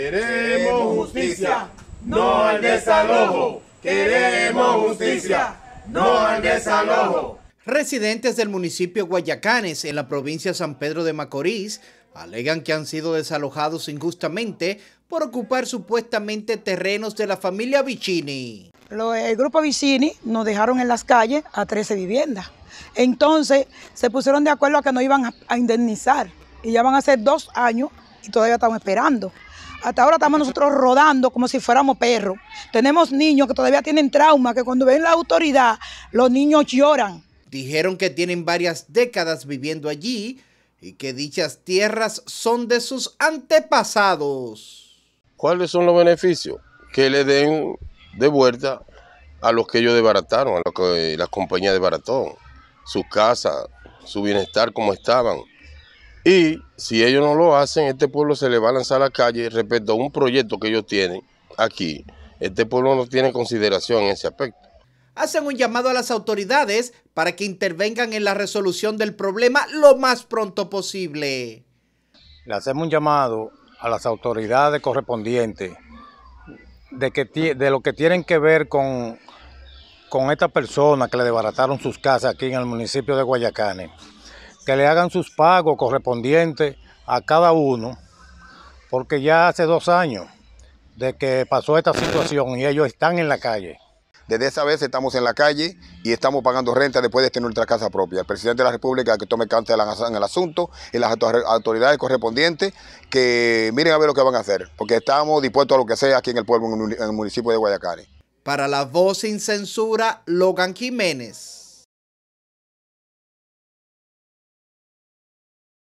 Queremos justicia, no al desalojo. Queremos justicia, no al desalojo. Residentes del municipio Guayacanes, en la provincia de San Pedro de Macorís, alegan que han sido desalojados injustamente por ocupar supuestamente terrenos de la familia Vicini. El grupo Vicini nos dejaron en las calles a 13 viviendas. Entonces se pusieron de acuerdo a que nos iban a indemnizar y ya van a ser dos años y todavía estamos esperando. Hasta ahora estamos nosotros rodando como si fuéramos perros. Tenemos niños que todavía tienen trauma, que cuando ven la autoridad, los niños lloran. Dijeron que tienen varias décadas viviendo allí y que dichas tierras son de sus antepasados. ¿Cuáles son los beneficios? Que le den de vuelta a los que ellos desbarataron, a los que la compañía baratón, sus casas, su bienestar como estaban y si ellos no lo hacen, este pueblo se le va a lanzar a la calle respecto a un proyecto que ellos tienen aquí. Este pueblo no tiene consideración en ese aspecto. Hacen un llamado a las autoridades para que intervengan en la resolución del problema lo más pronto posible. Le hacemos un llamado a las autoridades correspondientes de, que, de lo que tienen que ver con, con persona que le desbarataron sus casas aquí en el municipio de Guayacanes que le hagan sus pagos correspondientes a cada uno, porque ya hace dos años de que pasó esta situación y ellos están en la calle. Desde esa vez estamos en la calle y estamos pagando renta después de tener nuestra casa propia. El presidente de la República que tome cáncer en el asunto y las autoridades correspondientes que miren a ver lo que van a hacer, porque estamos dispuestos a lo que sea aquí en el pueblo, en el municipio de Guayacare. Para la voz sin censura, Logan Jiménez.